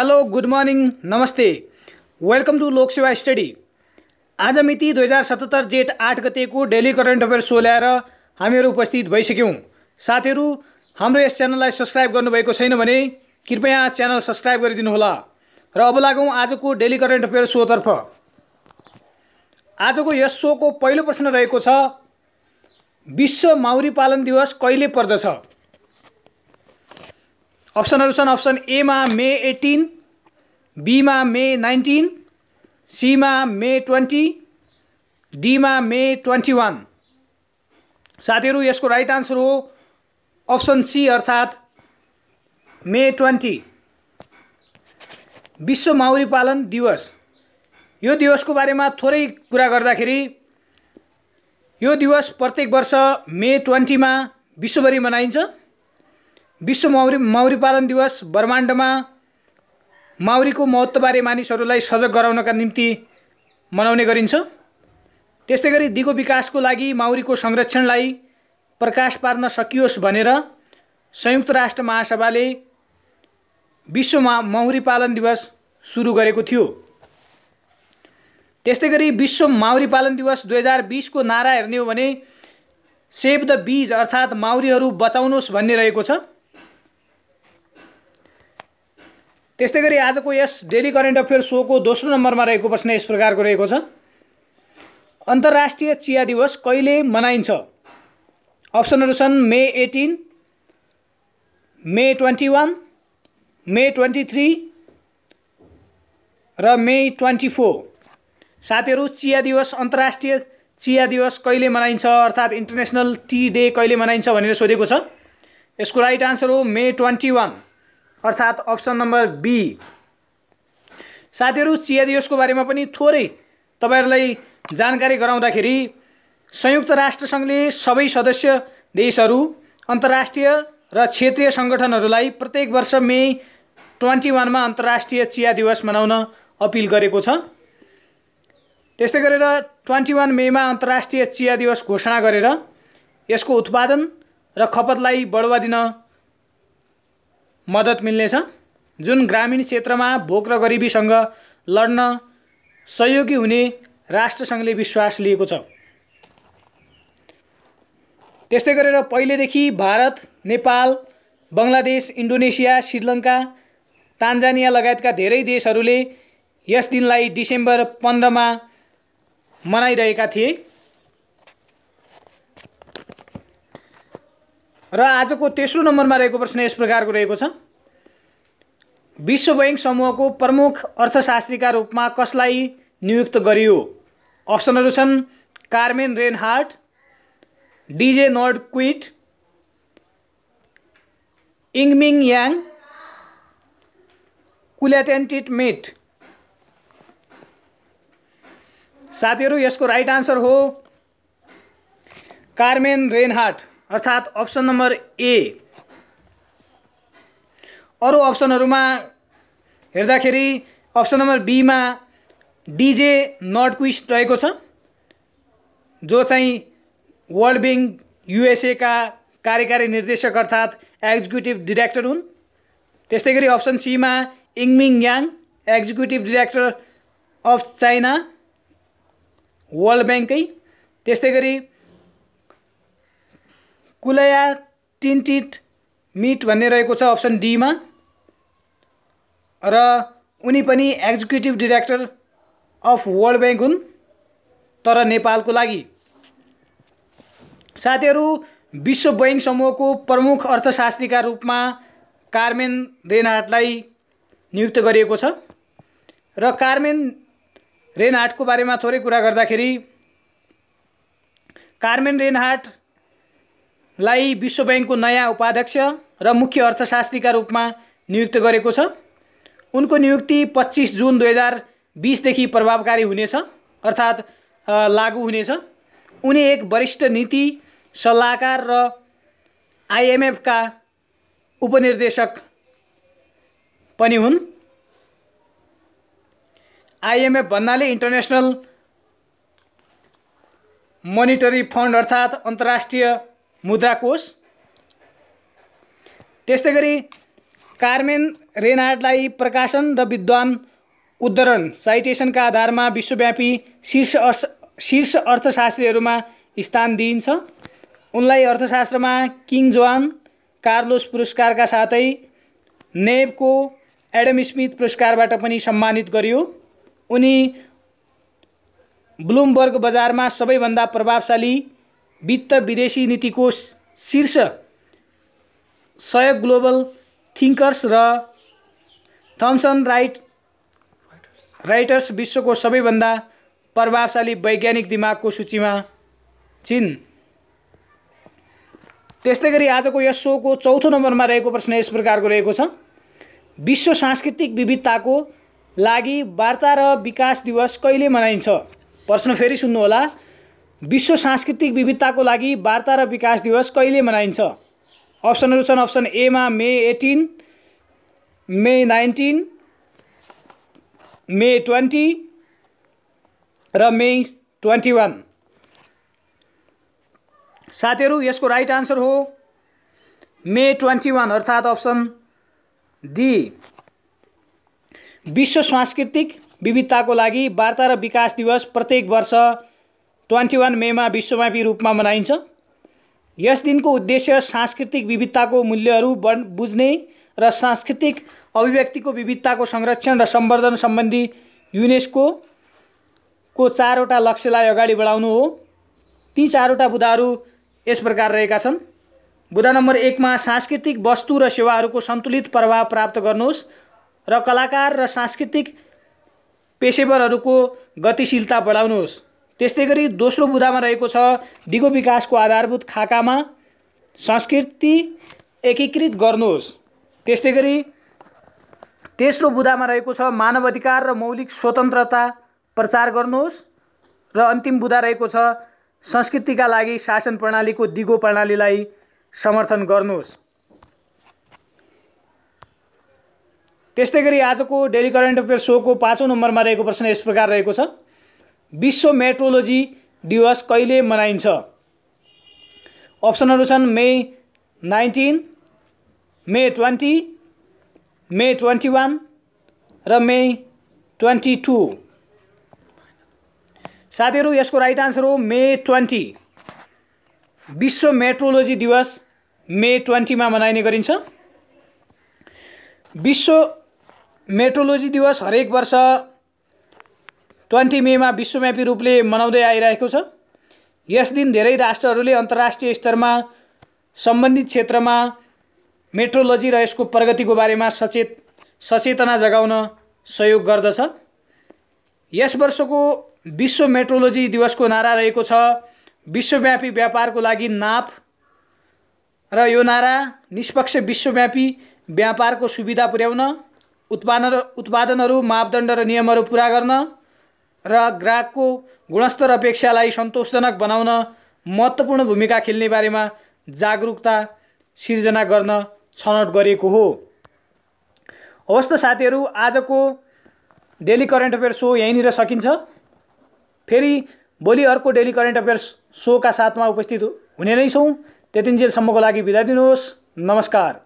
hello good morning welcome to Loksewa study आज मिति दुई हजार सतहत्तर जेठ आठ गतेको डेली करेन्ट अफेयर सो ल्याएर हामीहरू उपस्थित भइसक्यौँ साथीहरू हाम्रो यस च्यानललाई सब्सक्राइब गर्नुभएको छैन भने कृपया च्यानल सब्सक्राइब होला र अब लागौँ आजको डेली करेन्ट अफेयर सोतर्फ आजको यस सोको पहिलो प्रश्न रहेको छ विश्व माउरी पालन दिवस कहिले पर्दछ अप्सनहरू छन् अप्सन एमा मे एटिन बीमा मे नाइन्टिन सीमा मे ट्वेन्टी डीमा मे ट्वेन्टी वान साथीहरू यसको राइट आन्सर हो अप्सन सी अर्थात् मे ट्वेन्टी विश्व माउरी पालन दिवस यो दिवसको बारेमा थोरै कुरा गर्दाखेरि यो दिवस प्रत्येक वर्ष मे ट्वेन्टीमा विश्वभरि मनाइन्छ विश्व मौरी मौरी पालन दिवस ब्रह्माण्डमा माउरीको महत्त्वबारे मानिसहरूलाई सजग गराउनका निम्ति मनाउने गरिन्छ त्यस्तै गरी दिगो विकासको लागि माउरीको संरक्षणलाई प्रकाश पार्न सकियोस् भनेर संयुक्त राष्ट्र महासभाले विश्वमा मौरी पालन दिवस सुरु गरेको थियो त्यस्तै गरी विश्व माउरी पालन दिवस दुई हजार बिसको नारा हेर्ने हो भने सेभ द बीज अर्थात् माउरीहरू बचाउनुहोस् भन्ने रहेको छ त्यस्तै गरी आजको यस डेली करेन्ट अफेयर सोको दोस्रो नम्बरमा रहेको प्रश्न यस प्रकारको रहेको छ अन्तर्राष्ट्रिय चिया दिवस कहिले मनाइन्छ अप्सनहरू छन् May eighteen May twenty one May twenty three र मे ट्वेन्टी फोर साथीहरू चिया दिवस अन्तर्राष्ट्रिय चिया दिवस कहिले मनाइन्छ अर्थात् इन्टरनेसनल टी डे कहिले मनाइन्छ भनेर सोधेको छ यसको राइट आन्सर हो मे ट्वेन्टी वान अर्थात् अप्सन नम्बर बी साथीहरू दिवसको बारेमा पनि थोरै तपाईँहरूलाई जानकारी गराउँदाखेरि संयुक्त राष्ट्रसङ्घले सबै सदस्य देशहरू अन्तर्राष्ट्रिय र क्षेत्रीय सङ्गठनहरूलाई प्रत्येक वर्ष मे ट्वेन्टी वानमा अन्तर्राष्ट्रिय चिया दिवस मनाउन अपिल गरेको छ त्यस्तै गरेर ट्वेन्टी वान मेमा अन्तर्राष्ट्रिय चिया दिवस घोषणा गरेर यसको उत्पादन र खपतलाई बढुवा दिन मद्दत मिल्नेछ जुन ग्रामीण क्षेत्रमा भोक र गरिबीसँग लड्न सहयोगी हुने राष्ट्रसङ्घले विश्वास लिएको छ त्यस्तै गरेर पहिलेदेखि भारत नेपाल बङ्गलादेश इन्डोनेसिया श्रीलङ्का तान्जानिया लगायतका धेरै देशहरूले यस दिनलाई डिसेम्बर पन्ध्रमा मनाइरहेका थिए र आजको तेस्रो नम्बरमा रहेको प्रश्न यस प्रकारको रहेको छ विश्व बैङ्क समूहको प्रमुख अर्थशास्त्रीका रूपमा कसलाई नियुक्त गरियो अप्सनहरू छन् Carmen Reinhart DJ Nordquist इङमिङ याङ कुल्याटेन्टिट मेट साथीहरू यसको राइट आन्सर हो कार्मेन रेनहार्ट अर्थात् अप्सन नम्बर ए अरू अप्सनहरूमा हेर्दाखेरि अप्सन नम्बर बीमा डिजे नट क्विस्ट रहेको छ जो चाहिँ वर्ल्ड ब्याङ्क का कार्यकारी निर्देशक अर्थात् एक्जिक्युटिभ डिरेक्टर हुन् त्यस्तै गरी अप्सन सीमा इङमिङ Yang executive director of China World ब्याङ्कै त्यस्तै गरी कुलया टिन्टिट मिट भन्ने रहेको छ अप्सन डीमा र उनी पनि executive director of World Bank हुन् तर नेपालको लागि साथीहरू विश्व बैङ्क समूहको प्रमुख अर्थशास्त्रीका रूपमा कार्मेन रेनहाटलाई नियुक्त गरिएको छ र कार्मेन रेनहाटको बारेमा थोरै कुरा गर्दाखेरि कार्मेन रेनहाट लाई विश्व ब्याङ्कको नयाँ उपाध्यक्ष र मुख्य अर्थशास्त्रीका रूपमा नियुक्त गरेको छ उनको नियुक्ति पच्चिस जुन दुई हजार बिसदेखि प्रभावकारी हुनेछ अर्थात् लागु हुनेछ उनी एक वरिष्ठ नीति सल्लाहकार र आइएमएफका उपनिर्देशक पनि हुन् आइएमएफ भन्नाले इन्टरनेसनल मोनिटरी फन्ड अर्थात् अन्तर्राष्ट्रिय मुद्रा कोष त्यस्तै गरी कार्मेन रेनार्डलाई प्रकाशन र विद्वान उद्धरण साइटेसनका आधारमा विश्वव्यापी शीर्ष अर्थ शीर्ष अर्थशास्त्रीहरूमा स्थान दिइन्छ उनलाई अर्थशास्त्रमा किङ जोआन कार्लोस पुरस्कारका साथै नेबको एडम स्मिथ पुरस्कारबाट पनि सम्मानित गरियो उनी ब्लुमबर्ग बजारमा सबैभन्दा प्रभावशाली वित्त विदेशी नीतिको शीर्ष सय ग्लोबल थिङ्कर्स र थम्सन राइट राइटर्स विश्वको सबैभन्दा प्रभावशाली वैज्ञानिक दिमागको सूचीमा छिन् त्यस्तै गरी आजको यस सोको चौथो नम्बरमा रहेको प्रश्न यस प्रकारको रहेको छ विश्व सांस्कृतिक विविधताको लागि वार्ता र विकास दिवस कहिले मनाइन्छ प्रश्न फेरि सुन्नुहोला विश्व सांस्कृतिक विविधताको लागि वार्ता र विकास दिवस कहिले मनाइन्छ अप्सनहरू छन् अप्सन एमा May eighteen May nineteen May twenty र मे ट्वेन्टी वान साथीहरू यसको राइट आन्सर हो मे ट्वेन्टी वान अर्थात् अप्सन डी विश्व सांस्कृतिक विविधताको लागि वार्ता र विकास दिवस प्रत्येक वर्ष ट्वेन्टी वान मेमा विश्वव्यापी रूपमा मनाइन्छ यस दिनको उद्देश्य सांस्कृतिक विविधताको मूल्यहरू बुझ्ने र सांस्कृतिक अभिव्यक्तिको विविधताको संरक्षण र सम्वर्धन सम्बन्धी युनेस्को को चारवटा लक्ष्यलाई अगाडि बढाउनु हो ती चारवटा बुधाहरू यस प्रकार रहेका छन् बुधा नम्बर एकमा सांस्कृतिक वस्तु र सेवाहरूको सन्तुलित प्रभाव प्राप्त गर्नुहोस् र कलाकार र सांस्कृतिक पेसेवरहरूको गतिशीलता बढाउनुहोस् त्यस्तै गरी दोस्रो बुदामा रहेको छ दिगो विकासको आधारभूत खाकामा संस्कृति एकीकृत गर्नुहोस् त्यस्तै गरी तेस्रो बुदामा रहेको छ मानव अधिकार र मौलिक स्वतन्त्रता प्रचार गर्नुहोस् र अन्तिम बुदा रहेको छ संस्कृतिका लागि शासन प्रणालीको दिगो प्रणालीलाई समर्थन गर्नुहोस् त्यस्तै गरी आजको डेली करेन्ट अफेयर सोको पाँचौँ नम्बरमा रहेको प्रश्न यस प्रकार रहेको छ विश्व मेट्रोलोजी दिवस कहिले मनाइन्छ अप्सनहरू छन् May nineteen May twenty May twenty one र मे ट्वेन्टी टू साथीहरू यसको राइट आन्सर हो मे ट्वेन्टी विश्व मेट्रोलोजी दिवस मे ट्वेन्टीमा मनाइने गरिन्छ विश्व मेट्रोलोजी दिवस हरेक वर्ष ट्वेन्टी मेमा विश्वव्यापी रूपले मनाउँदै आइरहेको छ यस दिन धेरै राष्ट्रहरूले अन्तर्राष्ट्रिय स्तरमा सम्बन्धित क्षेत्रमा मेट्रोलोजी र यसको प्रगतिको बारेमा सचेत सचेतना जगाउन सहयोग गर्दछ यस वर्षको विश्व मेट्रोलोजी दिवसको नारा रहेको छ विश्वव्यापी व्यापारको लागि नाप र यो नारा निष्पक्ष विश्वव्यापी व्यापारको सुविधा पुर्याउन उत्पादन उत्पादनहरू मापदण्ड र नियमहरू पुरा गर्न र ग्राहकको गुणस्तर अपेक्षालाई सन्तोषजनक बनाउन महत्त्वपूर्ण भूमिका खेल्ने बारेमा जागरुकता सिर्जना गर्न छनौट गरिएको हो हवस् त साथीहरू आजको डेली करेन्ट अफेयर सो यहीँनिर सकिन्छ फेरि भोलि अर्को डेली करेन्ट अफेयर्स सोका साथमा उपस्थित हुने नै छौँ त्यतिन्जेलसम्मको लागि बिदा दिनुहोस् नमस्कार